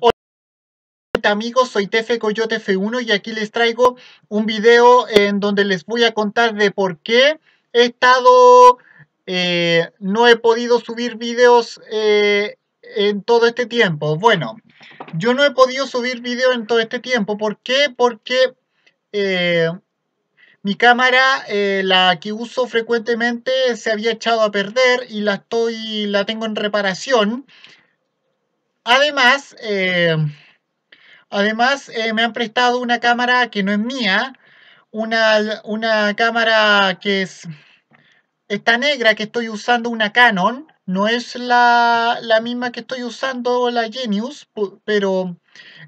Hola amigos, soy Tefe Coyote F1 y aquí les traigo un video en donde les voy a contar de por qué he estado... Eh, no he podido subir videos eh, en todo este tiempo. Bueno, yo no he podido subir videos en todo este tiempo. ¿Por qué? Porque... Eh, mi cámara, la que uso frecuentemente, se había echado a perder y la, estoy, la tengo en reparación. Además, eh, además eh, me han prestado una cámara que no es mía, una, una cámara que es esta negra que estoy usando, una Canon, no es la, misma que estoy usando la Genius, pero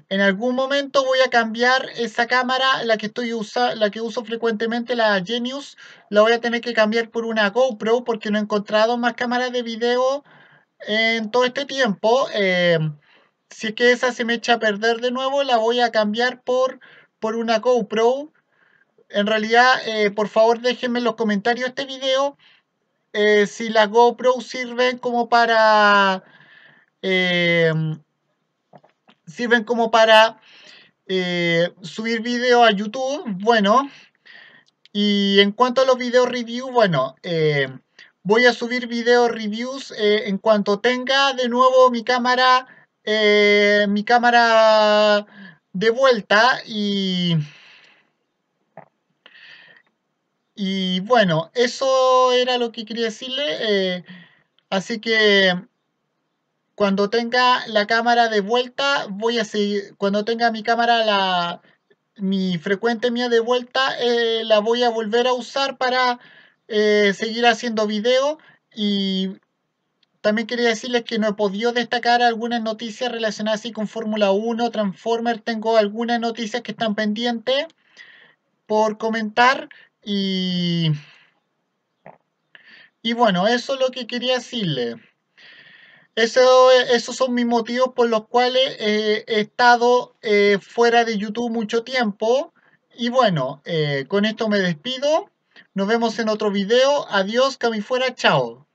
en algún momento voy a cambiar esa cámara, la que estoy usa, la que uso frecuentemente, la Genius, la voy a tener que cambiar por una GoPro porque no he encontrado más cámaras de video en todo este tiempo, eh, si es que esa se me echa a perder de nuevo, la voy a cambiar por, por una GoPro. En realidad, eh, por favor déjenme en los comentarios este video eh, si las GoPro sirven como para... sirven como para subir video a YouTube, bueno. Y en cuanto a los video review, bueno... Voy a subir video reviews eh, en cuanto tenga de nuevo mi cámara, eh, mi cámara de vuelta y... Y bueno, eso era lo que quería decirle. Eh, así que cuando tenga la cámara de vuelta, voy a seguir, cuando tenga mi cámara, la, mi frecuente mía de vuelta, la voy a volver a usar para eh, seguir haciendo video y también quería decirles que no he podido destacar algunas noticias relacionadas con Fórmula 1, Transformer, tengo algunas noticias que están pendientes por comentar y, y bueno, eso es lo que quería decirles. Eso, esos son mis motivos por los cuales eh, he estado eh, fuera de YouTube mucho tiempo. Y bueno, con esto me despido. Nos vemos en otro video. Adiós, Fuera. Chao.